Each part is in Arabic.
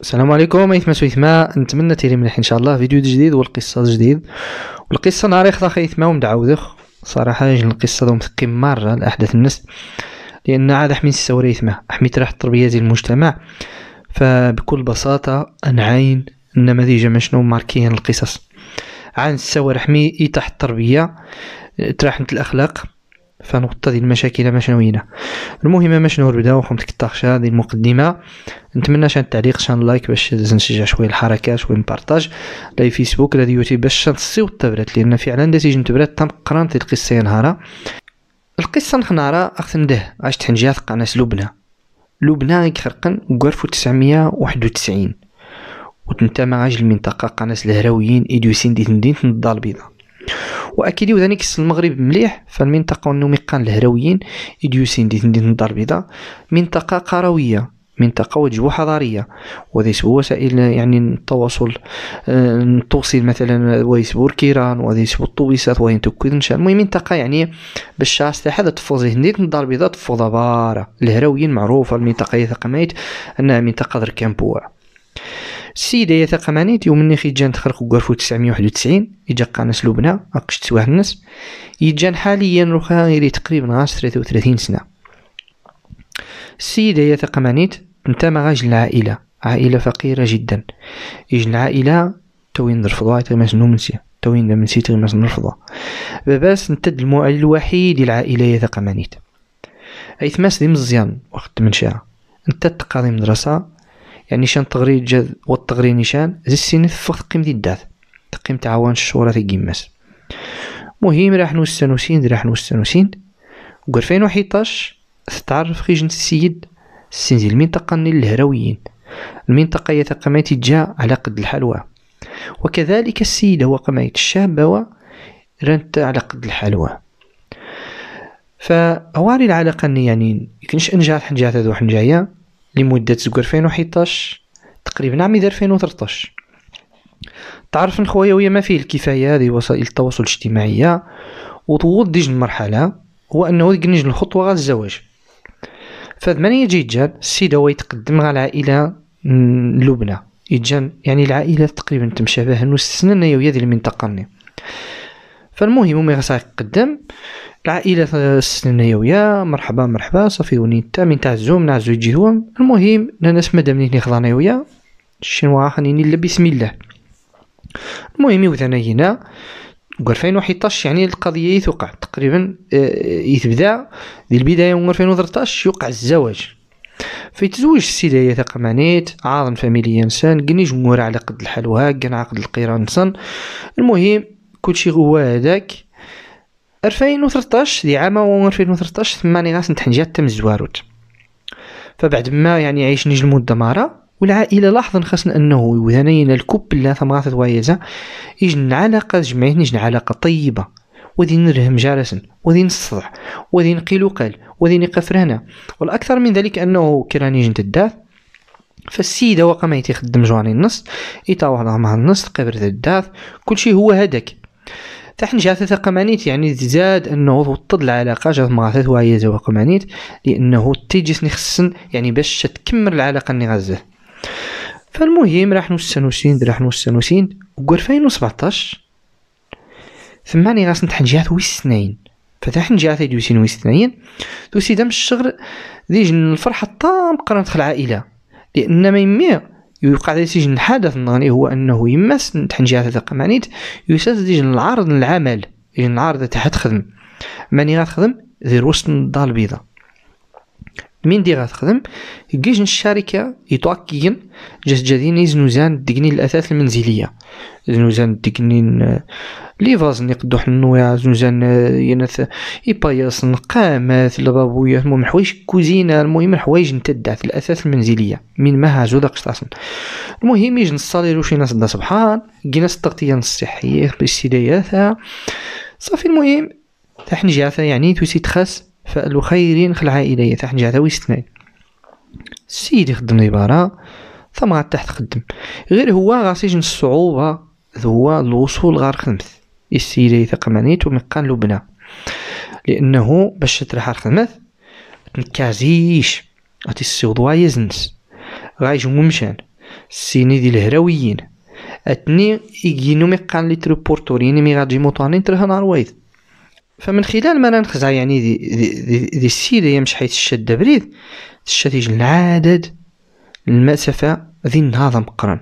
السلام عليكم ايثما سويثما نتمنى تيري مليح ان شاء الله فيديو جديد والقصه جديد والقصه نهار اخر اخي ايثما ومدعوذخ صراحه جن القصه دوم مثقي مره لأحداث الناس لان عاد حميت الثوره ايثما حميت تراح التربيه ديال المجتمع فبكل بساطه أنعين النماذج ما شنو ماركين القصص عن الثوره حمي تحت التربيه تراحمت الاخلاق فنقطة ديال المشاكل شنوينا المهم نبدا نبداو خمت كتاخشا هذه المقدمة نتمنى شان التعليق شان اللايك باش نشجع شوية الحركة شوية نبارطاج لا فيسبوك لا يوتيوب باش نصيو التبرات لأن فعلا نتيجة التبرات تم قران القصة نهارا القصة نخنارا أخت نده عاش تحنجيها قناس لبنى لبنى يخرقن وقرفو تسعمية واحد و وتنتمى معاج المنطقة قناس الهراويين إيدوسين دي تندين الدار البيضاء واكيد وذاني كيس المغرب مليح فالمنطقه والنميقان الهرويين اديوسين دي ديت الدار البيضاء منطقه قرويه منطقة وجهة حضارية وذيس وسائل يعني التواصل آه، التوصيل مثلا وذيس الكيران وذيس الطويسات وين تكوينشا المهم منطقة يعني بالشاس تاع هذا تفوز هنديت الدار البيضاء تفوز بارا الهراويين معروفة المنطقة يثق ميت أنها منطقة ذر السيدة يا ثقمانيت يوم مني خي جان تخرق وقرفو 991 يجا قناس لبنى أقش تسوى الناس يجان حاليا روخا غيري تقريبا غاش 33 سنة السيدة يا ثقمانيت ما غاج العائلة عائلة فقيرة جدا إج العائلة توين نرفضوها تغمس نومنسيا توين نمنسي تغمس نرفضها باباس نتد المعلل الوحيد العائلة يا ثقمانيت أيثماس دي مزيان وقت منشاها نتا تقاضي مدرسة يعني شان تغري جذ والتغري نشان زي السنة فقط قيم دي الدات تقيم تعاون الشورة في جيماس مهم راح نوستانوسين راح نوستانوسين وقال فين وحيطاش ستعرف خي جنس السيد السن ديال المنطقة الهرويين المنطقة يتقميت جاء على قد الحلوى وكذلك السيد هو الشاب الشابة رنت على قد الحلوى فهواري العلاقة يعني يمكنش انجا حنجات ذو حنجايا لمده تقول 2011 تقريبا عام 2013 تعرف نخويا ويا ما فيه الكفايه هذه وسائل التواصل الاجتماعيه وطول ديج المرحله هو انه يقنج الخطوه غا الزواج فثمانية جيجان السيد هو يتقدم على العائله لبنى يجان يعني العائله تقريبا تمشى تمشابه نستثنى ويا ديال المنطقه فالمهم ملي غتعيق قدام العائله السناويه مرحبا مرحبا صافي وني نتا من الزوم نعزو يجيهم المهم مادام مادامنيتني خضاني ويا الشنوا خانيني الا بسم الله المهم يوثنا هنا و 2011 يعني القضيه يتوقع تقريبا آه، آه، يتبدا ديال البدايه و 2013 يوقع الزواج فيتزوج السيدة هي ثقمانيت عاظم فاميليا نسان قنيج مورا على قد الحال وهاك عقد القيران نسان المهم كلشي هو هذاك 2013 دي عام 2013 ثماني غاس نتحنجي حتى من الزواروت فبعد ما يعني عيشني المده مره والعائله لاحظا خاصنا انه ثانينا الكوب لا ثمرات توايزا يجن علاقه جمعتني يجن علاقه طيبه وذين نرهم جالسا وذين الصدع وذين قيلو قال وذين يقفر هنا والاكثر من ذلك انه كراني جنت الداف فالسيده وقا يتخدم جواني النص يتاوه مع النص قبر كل كلشي هو هذاك تحن جاثة قمانيت يعني تزاد انه توطد العلاقه جات مرات وهي زوا قمانيت لانه تيجيس خصن يعني باش تكمل العلاقه اللي غازه فالمهم راح نوسانوسين راح نوسانوسين وقول 2017 ثماني غاس نتحن جات ويسنين فتحن جات يدوسين ويسنين دوسي دم الشغل ديجن الفرحة طام قرنت العائلة لان ما يميه يوقع ديسيجن سجن في النغني هو أنه يمس جهة هذا مانيت يساس ديجن العرض العمل ديجن العرض خدم تخدم ماني غتخدم ذي وسط الدار البيضاء من دي غتخدم كيجن الشركه يتوكين جس جاديني زنوزان دقنين الاثاث المنزليه زنوزان دقنين لي فاز نقدو حنويا زنوزان آه، ينث بايص نقامات البابويات المهم حوايج كوزينه المهم حوايج نتدعت الاثاث المنزليه من ما زودا داك المهم يجن الصالير وشي ناس دا سبحان كينا التغطيه الصحيه بالسدايات صافي المهم تحنجي يعني توسي تخاس خيرين خلع إليه تحت جعتا ويستنعي السيد يخدم لي برا ثم غا تحت خدم غير هو غاسيجن الصعوبة هو الوصول غار خمث السيد يثقمانيت ومقان لبنى لأنه باش ترحى الخمث تنكازيش غادي السوضوا يزنس غايجمو مشان السيني ديال الهراويين اتني يجينو ميقان لي تريبورتوريين مي غادي موطانين ترهن عروايد فمن خلال ما نخزع يعني ذي, ذي, ذي السيرة يمش حيث الشدة بريد تشتيج العدد المسافة ذي النهاضة مقرن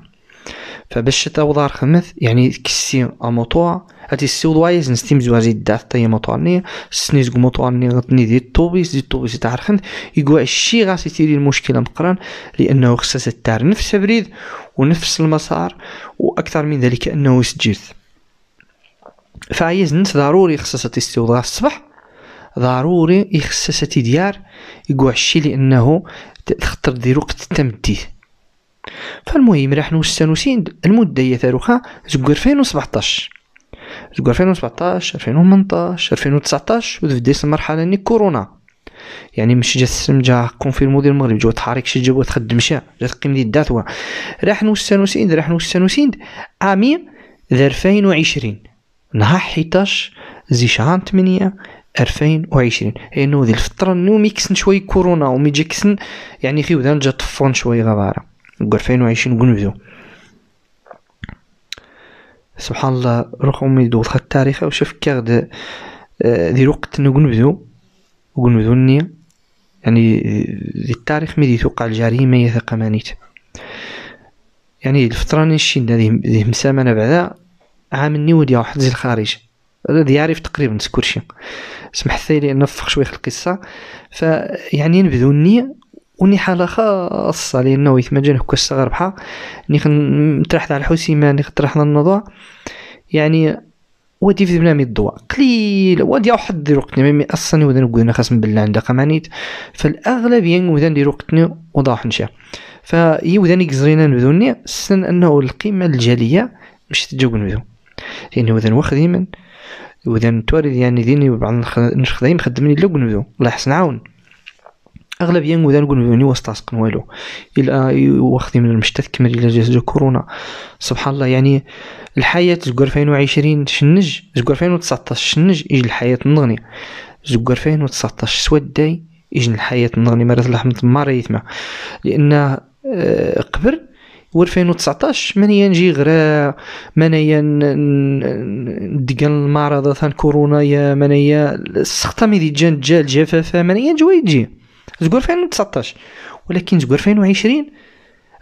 فباش تاوضع خمث يعني كسي اموطوع هادي السود وايز نستيم زوازي دات طي موطورني سنيز موطورني غطني دي الطوبيس دي الطوبيس تاع رخن يقوى الشي غاسي تيري المشكله مقران لانه خصها تاع نفس بريد ونفس المسار واكثر من ذلك انه سجيث فايز نت ضروري خصها تيستيوضا الصباح ضروري يخصها تيديار يقوع الشي لانه تخطر ديرو وقت تمديه فالمهم راح سين المده هي تاروخا زكو 2017 زكو 2017 2018 2019 وفي ديس المرحله ني كورونا يعني مش جات السم جا كونفيرمو ديال المغرب جوا تحرك شي جوا تخدم شي جا تقيم ديال الداتوا راح سين راح سين عامين 2020 نهار 11 زي شهر 8 2020 لانه هذه الفتره نو ميكسن شوي كورونا و ميجيكسن يعني خي ودان جا طفون شوي غبارة 2020 قنبدو سبحان الله رقم يدوز خد التاريخ وشاف كاغد آه، دي وقت نقنبذو وقنبذو النية يعني ذي التاريخ دي توقع الجريمة يثق مانيت يعني الفترة نشين دي مسامنة بعدا عاملني ودي واحد زي الخارج الذي يعرف تقريبا كلشي سمحت لي نفخ شويه القصه فيعني نبدو ني وني حالة خاصة لأنه إثما جا نهكا الصغر بحا ني نطرح على الحسيمة ني على الموضوع يعني ودي في بنامي الضوء قليل ودي واحد دير وقتنا مي اصلا ودا نقول انا خاص بالله عندها قمانيت فالاغلبيه ودا ندير وقتنا وضاح نشا فيودا نكزرينا نبدو ني سن انه القيمه الجاليه مش تجاوب نبدو يعني وذن وخديما وذن توارد يعني ديني بعض نخدم خدمني لو قنبذو الله يحسن عاون اغلبيه وذا نقول بني يعني واستعسقن والو الا واخذين من المشتت كما الى جات كورونا سبحان الله يعني الحياه زكو 2020 شنج زكو 2019 شنج اج الحياه نغني زكو 2019 سوا داي يجي الحياه نغني مرات لحمد ما ريثما لان آه، قبل و 2019 من ينجي غرا من ندقن المرض ثان كورونا يا من منيا السخطة مي جان جا الجفاف منيا جوي تجي تقول 2019 ولكن تقول 2020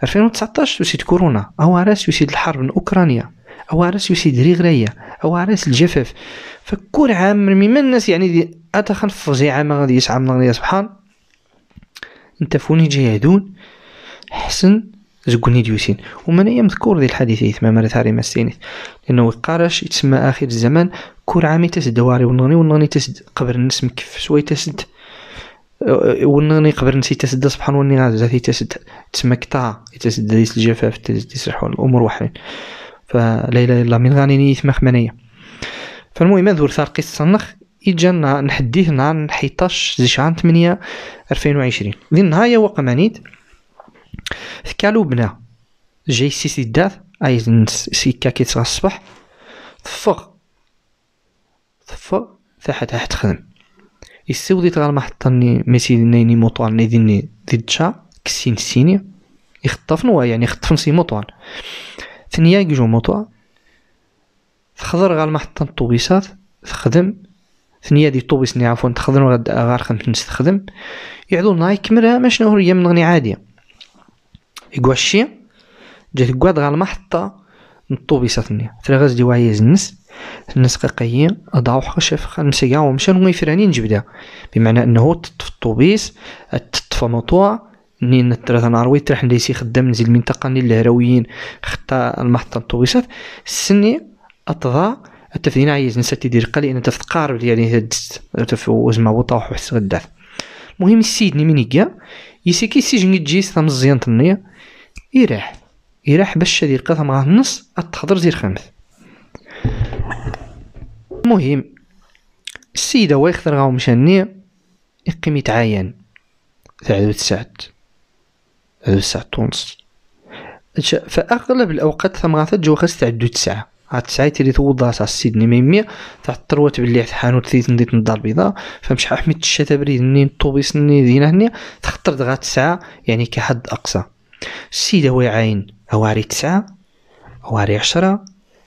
2019 يسيد كورونا او عرس يسيد الحرب من اوكرانيا او عرس يسيد ريغرايا او عرس الجفاف فكل عام من الناس يعني دي اتخن فزيعة عام غادي يسعى من غادي سبحان انت فوني جاي هدون حسن زقني ديوسين ومن أيام مذكور ذي الحديث يثما إيه، هاري مستينيث لأنه قارش يتسمى آخر الزمان كور عامي تسد واري ونغني ونغني تسد قبر الناس مكف شوي تسد أه، ونغني قبر نسي تسد سبحان وني غاز تسد تسمى كتا يتسد ديس الجفاف تسرحوا الأمور وحرين فلا إله إلا من غاني نيثما خمانية فالمهم ذور ثار قصة النخ إجا نحديه نهار 11 زي شهر 8 2020 ذي النهار وقمانيت بنا جاي السيسي عايز اي سكه كيتصغى الصباح طفغ فوق تحت تحت تخدم يستوديت غير محطة ميسي نيني موطوان ني ديني دي تشا كسين سيني يخطف نوا يعني يخطف سي موطوان ثنيا كجو موطوان تخضر غا محطة الطوبيسات تخدم ثنيا دي الطوبيس ني عفوا تخدم غير خمس تخدم يعدو نايك مرا ما شنو هي من غني عادية إكواشي جات كواد غا المحطة نطوبيساتني تلاغاز دي وعيز النس الناس قيقية شاف خشف خمسة و مشا هو يفراني نجبدها بمعنى انه تطف الطوبيس تطف مطوع نين ثلاثة و ترح ليسي خدام نزيد المنطقة نين الهراويين خطا المحطة الطوبيسات السني أطغى التفدين عايز نسات تدير قلي ان تفتقار قارب يعني تف وزما وطاوح وحس غداث المهم السيد من يكا يسيكي السجن يتجيس تمزيانت النية يراح يراح باش هادي يلقى مع النص تحضر زير خامس المهم السيدة هو يخطر غاو مشانية يقيم يتعاين تاع ذو الساعة ذو الساعة تونس فأغلب الأوقات غاثت تجو خاص تعدو تسعة عاد تسعة تيري توضا تاع السيد نميمية تاع الثروات باللي عاد حانوت ثيت نديت الدار البيضاء فمش حميت الشتا بريد ني الطوبيس ني دينا هني تخطر دغا تسعة يعني كحد أقصى السيد هو يعاين هو عري تسعة هو عري عشرة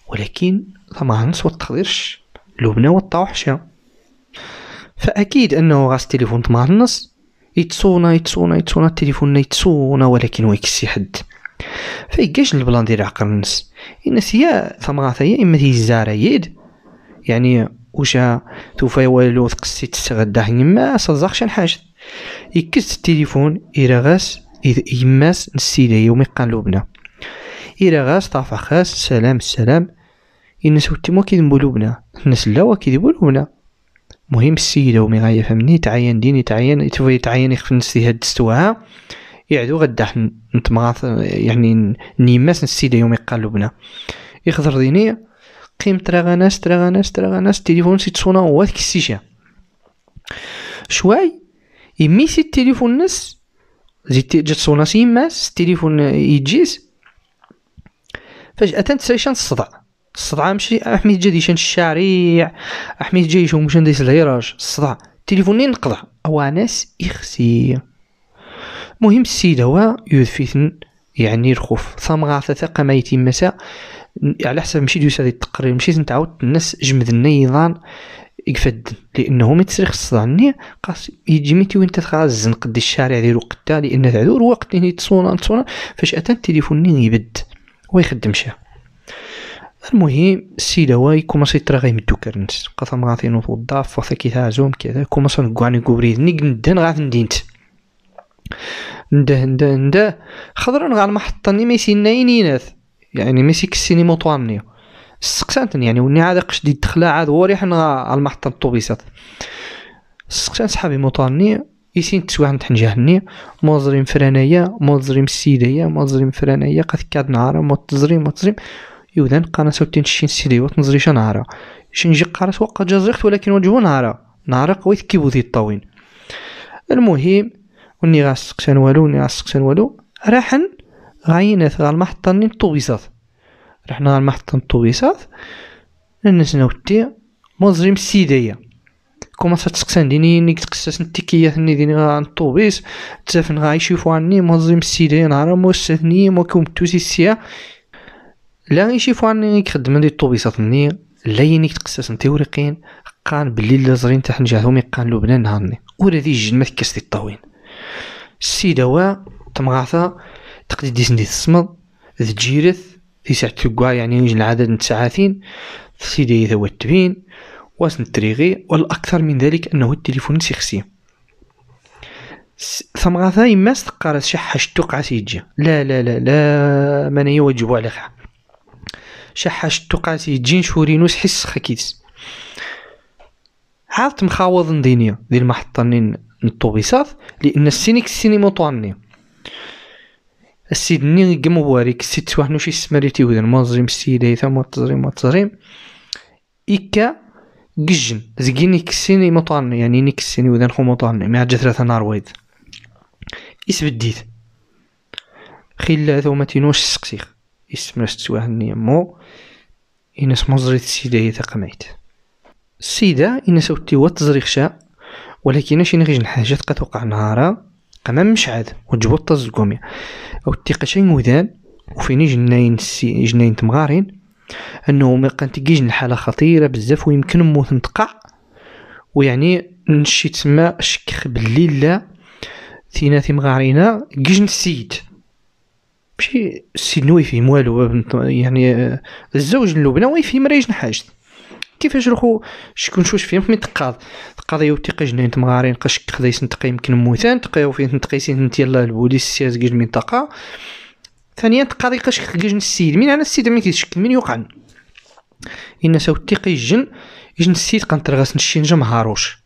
ولكن هنس والتقديرش لبنى والطوحشة فأكيد أنه غاس تليفون ثم هنس يتصونا يتصونا يتصونا التليفون يتصونا ولكن ويكسي حد فيقاش البلان ديال عقل الناس الناس يا ثمرات يا اما تيزارا يد يعني وشا توفا والو تقسي تستغدا يما صزاق شان حاجة يكس التليفون الى غاس إذا يماس نسيدا يومي قلوبنا الى غاس طافا خاس سلام السلام الناس وتيمو كيدبو لوبنا الناس لا كيدبو لوبنا مهم السيدة ومي غاية فهمني تعين ديني تعين يتعين يخفن سي هاد السواها يعدو غدا نتمغاث يعني نيماس نسيدا يوم يقلبنا يخضر ديني قيم تراغاناس تراغاناس تراغاناس التليفون سي تصونا هو ذيك السيشا شوي يمي سي التليفون نس زيد جات صونا سي يماس التليفون يجيس فجأة تسايشان الصدع الصدع ماشي احمد شان الشارع احمد جايشو مشان ديس الهيراج الصدع التليفون نقضع او ناس يخسي مهم السيد هو يذفيتن يعني الخوف ثمغة ثقة ما مساء على حسب مشي ديوس هذه التقرير مشي تنتعاود الناس جمد النيضان يقفد لانه ما تسرق الصدعني قاس يجي ميتي وين تتخازن قد الشارع ديالو قدا لان تعذور وقت اللي تصونا تصونا فاش اتى التليفون يبد ويخدم شي المهم السيد هو يكوماس يتراغي من الدوكر كرنس قاثم غاثي نوض وظاف وثا كي تعزوم كذا كوما نقواني قبريد نيك ندن غاث ندينت نده نده نده خضرا المحطة محطني ما يسينا ينيناث يعني ما كسيني موطوامني سقسانتن يعني وني عاد قش دي الدخلة عاد وريح غا المحطة الطوبيسات سقسان صحابي موطاني يسين تسواح نتحنجهني موزريم فرانايا موزريم السيدايا موزريم فرانايا قد كاد نعرا موتزريم موتزريم يودان قانا سوتين شين سيدي وتنزري شا شنجي شين جي قارس وقا جازريخت ولكن وجهو نعرا نعرا قويت كيبوذي الطاوين المهم وني سقسان والو وني سقسان والو راحن غاينات غا المحطة ني الطويسات رحنا غا المحطة الطويسات الناس ناوتي مظلم سيدايا كوما تسقسان ديني نيك تقساس نتيكيات ني ديني غا الطوبيس تافن غا يشوفو عني مظلم السيدايا نهار موسثني موكوم توسي السيا لا يشوفو عني خدمة دي الطوبيسات مني لا ينيك تقساس نتيوريقين قان بلي لازرين زرين تاع نجاههم يقان لبنان نهارني ولا ذي جد ما دي الطاوين سيدوا تمغاثا تقدر ديسن دي تصمد في ساعة تقوى يعني عدد العدد نتسعاثين سيدي ثوى التبين واسن التريغي والأكثر من ذلك أنه التليفون سيخسي ثمغاثا يماس تقارس شي حاش توقع سيجي لا لا لا لا ما نيا وجبو على خا شي حاش توقع سيجي نشورينوس حس خكيس عاد مخاوض دينيا ديال المحطة نطوبيسات لان السينيك السيني طواني السيد ني قم واريك السيد سواح نوشي سمريتي وذن ما تزريم السيد هيثا ما تزريم ما تزريم إكا قجن زكينيك نيك السينما يعني نيك السيني وذن خو مطواني مع جا ثلاثة نار وايد إسبديت خلا ثو ما تينوش السقسيخ إسمرست سواح ني مو إنس مزريت السيدة هيثا قمعت السيدة إنس أوتي واتزريخ شاء ولكن شي نغيج الحاجة تقطوقع نهارا قام مشعد وتجبط الزقومي او التقاشي مذان فيني جناين سي جناين تمغارين انه ما كانت تجيج الحالة خطيرة بزاف ويمكن موت نتقع ويعني نشي تما شكخ بالليلة لا تيناثي مغارينا كيج السيد ماشي السيد نوي يفهم والو يعني آه، الزوج و ويفهم راه حاجت كيفاش روحو شكون شوش فيهم مي تقاض تقاضي وثيقه جنين تمغارين قاش قضيت نتقي يمكن موثان تقي فيه نتقيسي انت يلا البوليس سياس كيج المنطقه ثانيا تقاضي قاش كيج السيد من انا السيد من كيتشكل من يوقع إن سو الثقة يجن يجن السيد قنترغس نشي نجم هاروش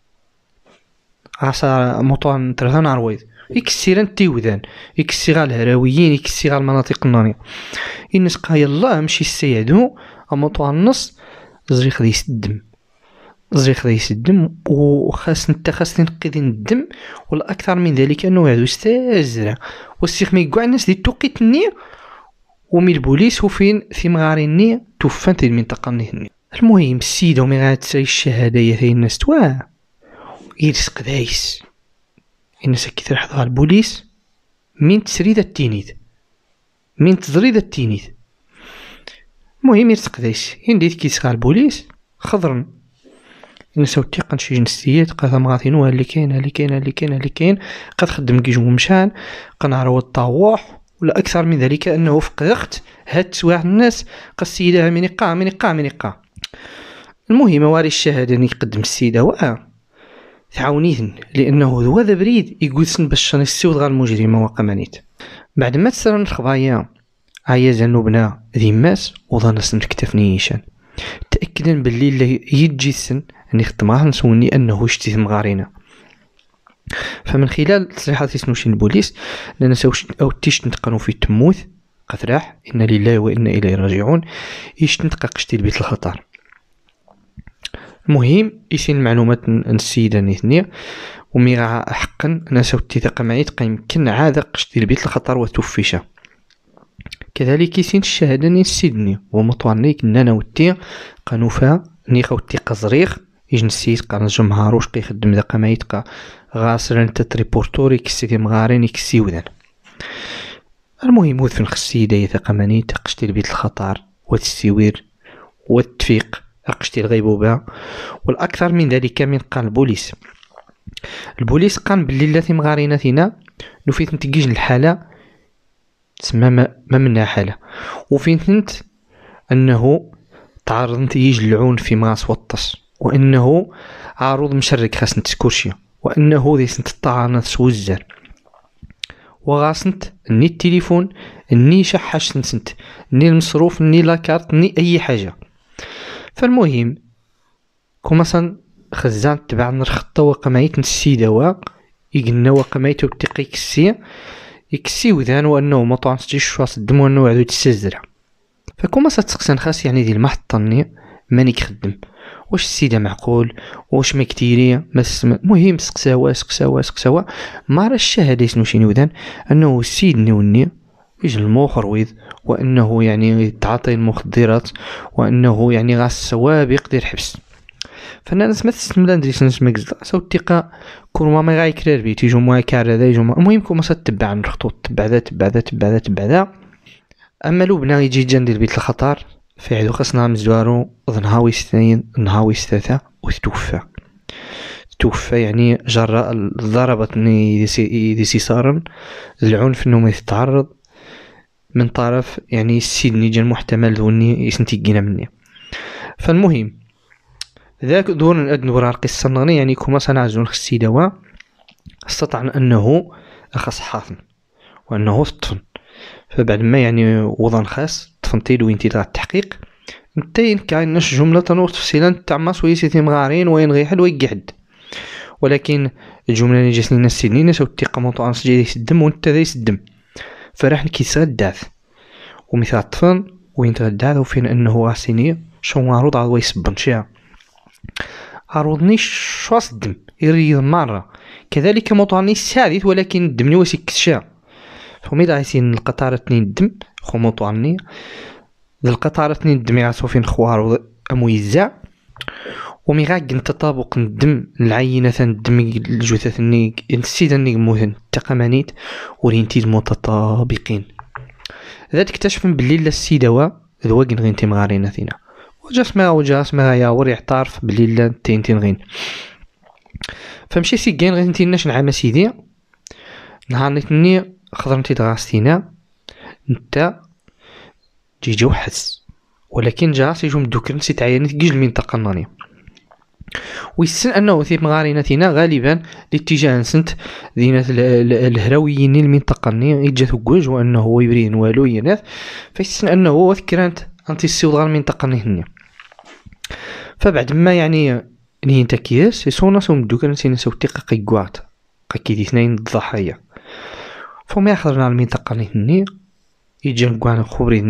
عصا موطان ترغان عرويض يكسيران التيوذان يكسيغا الهراويين يكسيغا المناطق النانية الناس قا يلاه مشي السيادو موطور النص زريخ يسد الدم زريخ يسد الدم وخاص نتا خاص تنقذ الدم والاكثر من ذلك انه يعدو استازرع والسيخ ميكوع الناس دي توقيت النية ومي البوليس وفين في مغاري النية توفان في المنطقة النية المهم السيدة ومي غادي تسري الشهادة يا ثاني الناس توا يرسق دايس الناس كي تلحظها البوليس من تسريدة التينيت من تزريدة التينيت المهم يرتقدايس ينديت كيسغى البوليس خضرن نساو تيقن شي جنسيات قاثا مغاثين وها اللي كاين اللي كاين اللي كاين اللي كاين قد خدم جو مشان قنعرو الطواح ولا اكثر من ذلك انه فقدت هاد واحد الناس قا السيده من يقع من يقع من يقع المهم واري الشهاده اللي يقدم السيده واه تعاونيهن لانه هو ذا بريد سن باش نسيو غير المجرمه وقمانيت بعد ما تسرن الخبايا عياز نبنا ذيماس وظنس نكتفني يشان تأكدا باللي اللي يجي السن أني خدمها نسوني أنه شتي مغارينا فمن خلال تصريحات سنوشين البوليس سوش أو تيش نتقنو في تموث قثراح إن لله وإنا إليه راجعون إيش نتقق قشتي البيت الخطر المهم يسين المعلومات السيدة نيثنيا وميغا حقا ناسو تيثق معي تقيم يمكن عاذق قشتي البيت الخطر وتوفيشه كذلك سين الشهاده ني سيدني ومطورنيك نانا ودي قانوفا نيخا ودي قزريخ يجن السيد قرن جمهار واش كيخدم ذاك ما يتقى غاسر انت تريبورتوري في مغارين كسي ودان المهم وثفن خصي داية ثقماني تقشتي لبيت الخطر والسوير والتفيق أقشتي الغيبوبة والأكثر من ذلك من قال البوليس البوليس قال بلي لا مغارينا فينا نفيت نتقيج الحالة تسمى ما منها حالة وفهمت أنه تعرض نتيج العون في ماس وطس وأنه عروض مشرك خاص نتسكرشي وأنه ذي سنت الطعانة سوزر وغاسنت ني التليفون ني شحاش نسنت ني المصروف ني لاكارت ني أي حاجة فالمهم كوماسان خزان تبع نرخطة وقمايت نسي دواء يقلنا وقمايت وبتقيك السي يكسي وذان وأنه ستي شواص دمو أنه عدو تسزرع فكما ستقسن خاص يعني دي المحطة الطني ماني كخدم واش السيدة معقول واش ما كتيري مهم المهم سقساوا سقساوا سقساوا ما راه الشهادة شنو شي نودان أنه السيد نوني الموخر خرويض وأنه يعني تعاطي المخدرات وأنه يعني غا السوابق ديال الحبس فانا نسمع ندري شنو نسمع قزدا ساو الثقه كون ما غا يكرر بي تيجو ما كار هذا يجو المهم كون مصا تبع الخطوط تبع ذا تبع ذا تبع ذا تبع ذا اما لوبنا يجي جا ندير بيت الخطر عدو خاصنا مزوارو نهاوي اثنين نهاوي ثلاثة وتوفى توفى يعني جراء ضربة ديسي صارم العنف ما يتعرض من طرف يعني السيد جان محتمل المحتمل ذو مني فالمهم ذاك دون الأدن نورا القصة النغنية يعني كما سنعزون خسي دوا استطع أنه أخص حاطن وأنه طفن فبعد ما يعني وضن خاص طفنتي دوين تيتا التحقيق كاين نش جملة تنور تفصيلا تاع ماسوي سيتي مغارين وين حد ويقي حد ولكن الجملة اللي جاتني ناس سنين ناس وتي قمنطو انس جاي يسدم وانت ذا يسدم فراح نكي سغداث ومثال طفن وين تغداث وفين انه غاسيني شو معروض على ويسبن شيئا أرودني شواص الدم يريد مرة كذلك موطورني السادس ولكن الدم نواسي كتشا فميدا عايسين القطارة تنين الدم خو موطاني القطارة تنين الدم يعصو فين خوار أمويزا ومي غاك تطابق الدم العينة الدم الجثث النيك السيدة النيك موثن التقمانيت ورينتيد متطابقين ذات اكتشفن بالليلة لا السيدة وا ذواقن غين تيمغارين ثينا وجاس ما وجاس ما يا وري اعترف بلي لا تينتين غين فمشي سي كان غير شنو عام سيدي نهار نتني خضرمتي دراستينا نتا جي جاو حس ولكن جا سيجو دوكر نسيت تعيان تجي المنطقة النانية ويسن انه في مغارينا تينا غالبا الاتجاه سنت دينا الهراويين المنطقة ني يجا ثقوج وانه يبرين والو يناث فيسن انه هو ذكرانت انتي السيوض غير المنطقة ني فبعد ما يعني نين تكيس انا سينا سو تيقا قاكي دي اثنين الضحايا فما على المنطقة نهني يجي نقوان خبري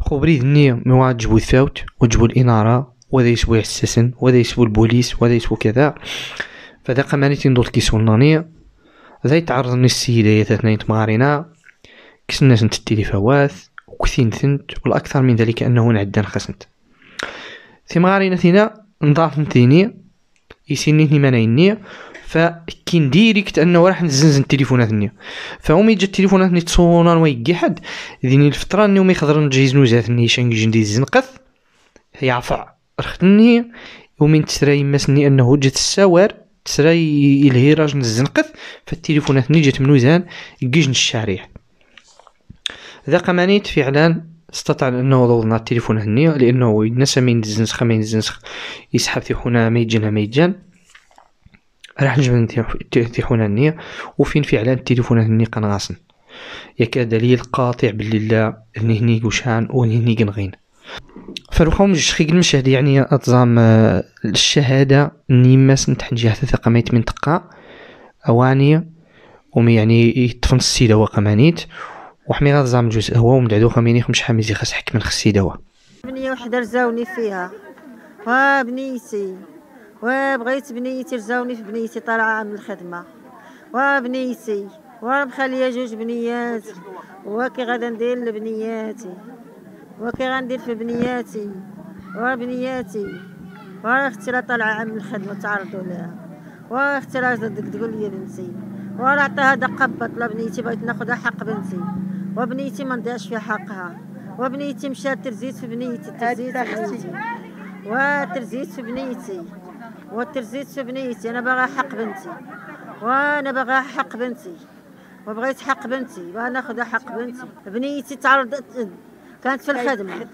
خبري ذني مواد تجبو الثوت وجبو الإنارة وذا يسبو السسن وذا يسبو البوليس وذا يسبو كذا فذا قماني تندور كيسولناني ذا يتعرض السيدة ثنين تمارينا كسنا سنت التليفوات وكثين ثنت والأكثر من ذلك أنه نعدان خسنت تيمغارينا ثينا نضاف نتيني يسيني ثمانيني فكين ديريكت انه راح نزنزن التليفونات ني فهمي جات التليفونات ني تصونان ويجي حد ديني الفترة ني ومي خضر نجيز نوزات ني شنجي ندي زنقث يعفع رختني ومن تسرى يمسني انه جات السوار تسرى الهيراج الزنقث فالتليفونات ني جات منوزان كيج نشاريه ذا قمانيت فعلا استطاع انه ضوضنا التليفون هنية لانه ينسى ما نسخه ما نسخ يسحب تيحونا ما يجينا ما يجان راح في تيحونا هنية وفين فعلا التليفون هني قنغاصن يكاد دليل قاطع باللي لا هني هني قوشان وهني هني قنغين فالوخا مجوج خيك المشهد يعني اتزام آه، الشهادة نيماس نتحن جهة ثقة ميت من تقا اواني ومي يعني يتفن السيدة وقمانيت وحميرة زام جوز هو ومن خميني خمش حميزي خاص من خسي دوا بنية وحدة رزاوني فيها وا بنيتي وا بغيت بنيتي رزاوني في بنيتي طالعة من الخدمة وا بنيتي وا مخلية جوج بنيات وا كي غادا ندير لبنياتي وا كي غندير في بنياتي وا بنياتي وا اختي راه طالعة من الخدمة تعرضوا لها وا اختي راه تقول لي بنتي ورا عطاها دقه بطله بنيتي بغيت ناخذها حق بنتي وبنيتي ما نضيعش في حقها وبنيتي مشات ترزيت في بنيتي ترزيت في بنيتي وترزيت في بنيتي وترزيت في بنيتي انا باغا حق بنتي وانا باغا حق بنتي وبغيت حق بنتي ناخذ حق بنتي بنيتي تعرضت كانت في الخدمه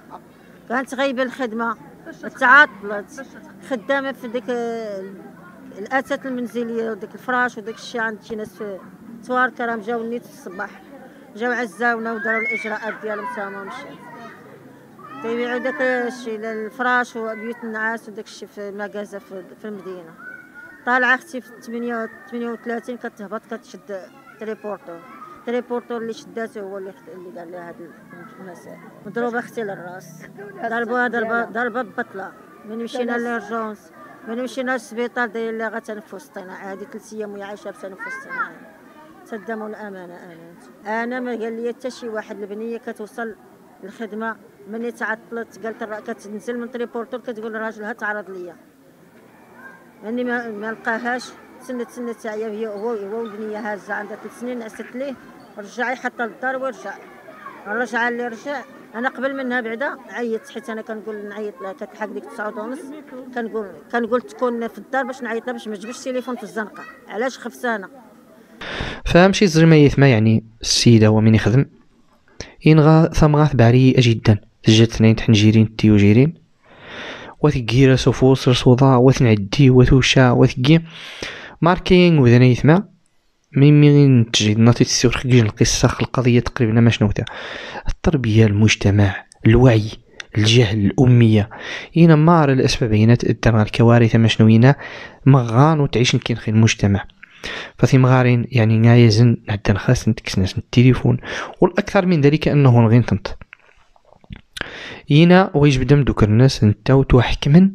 كانت غايبه الخدمه تعطلت خدامه في ديك الاثاث المنزليه وديك الفراش وديك الشيء عند شي ناس في توار كرام جاوني في الصباح جاو عزاونا وداروا الاجراءات ديالهم تاهما ومشاو تيبيعوا داك الشيء الفراش وبيوت النعاس وداك الشيء في مكازا في المدينه طالعه اختي في 38 كتهبط كتشد تريبورتور تريبورتور اللي شداته هو اللي اللي قال لها هاد المسائل مضروبه اختي للراس ضربوها ضربه ضربه ببطله من مشينا للرجونس من مشينا للسبيطار داير لها غتنفس اصطناعي هادي ثلاث ايام وهي عايشه بتنفس اصطناعي تقدموا الامانه انا انا ما قال لي حتى شي واحد البنيه كتوصل الخدمه ملي تعطلت قالت كتنزل من تريبورتور كتقول لراجلها تعرض ليا ملي ما, ما لقاهاش تسنى تسنى تاعي هي هو هو البنيه هازه عندها ثلاث سنين عست ليه رجعي حتى للدار ورجع رجع اللي رجع انا قبل منها بعدا عيطت حيت انا كنقول نعيط لها كتلحق ديك 9 ونص كنقول كنقول تكون في الدار باش نعيط لها باش ما تجيبش التليفون في الزنقه علاش خفت انا فمشي زرما ما يعني السيد هو من يخدم ينغى غاث بعريئة جدا تجد اثنين تحنجيرين تيوجيرين وثقيرة سفوس رسوضا وثنعدي وثوشا وثقي ماركين وذنايث ما مين تجد ناتي تسيرخ القصة القضية تقريبا ما شنو التربية المجتمع الوعي الجهل الأمية إن مار الأسباب هنا تأثر الكوارث ما شنوينا مغان وتعيش كين المجتمع مغارين يعني نايزن نعدا نخاس نتكسناس التليفون والاكثر من ذلك انه نغين تنط ينا ويجب دم دوك الناس نتاوتو حكما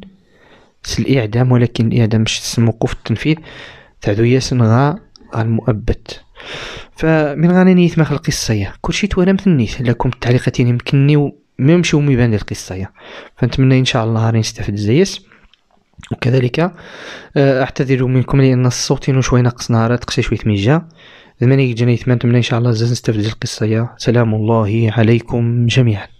الاعدام ولكن الاعدام مش موقف التنفيذ تعدو ياسن غا المؤبت فمن غانا نيت ما خلق القصه كلشي توانا مثنيت لكم التعليقات يمكنني ما يمشيو ميبان القصه فنتمنى ان شاء الله راني نستافد زيس وكذلك آه، اعتذر منكم لان الصوت شوي ناقصنا راه تقصي شويه ميجا زمان يجينا يتمنى ان شاء الله زاد نستفد القصه يا سلام الله عليكم جميعا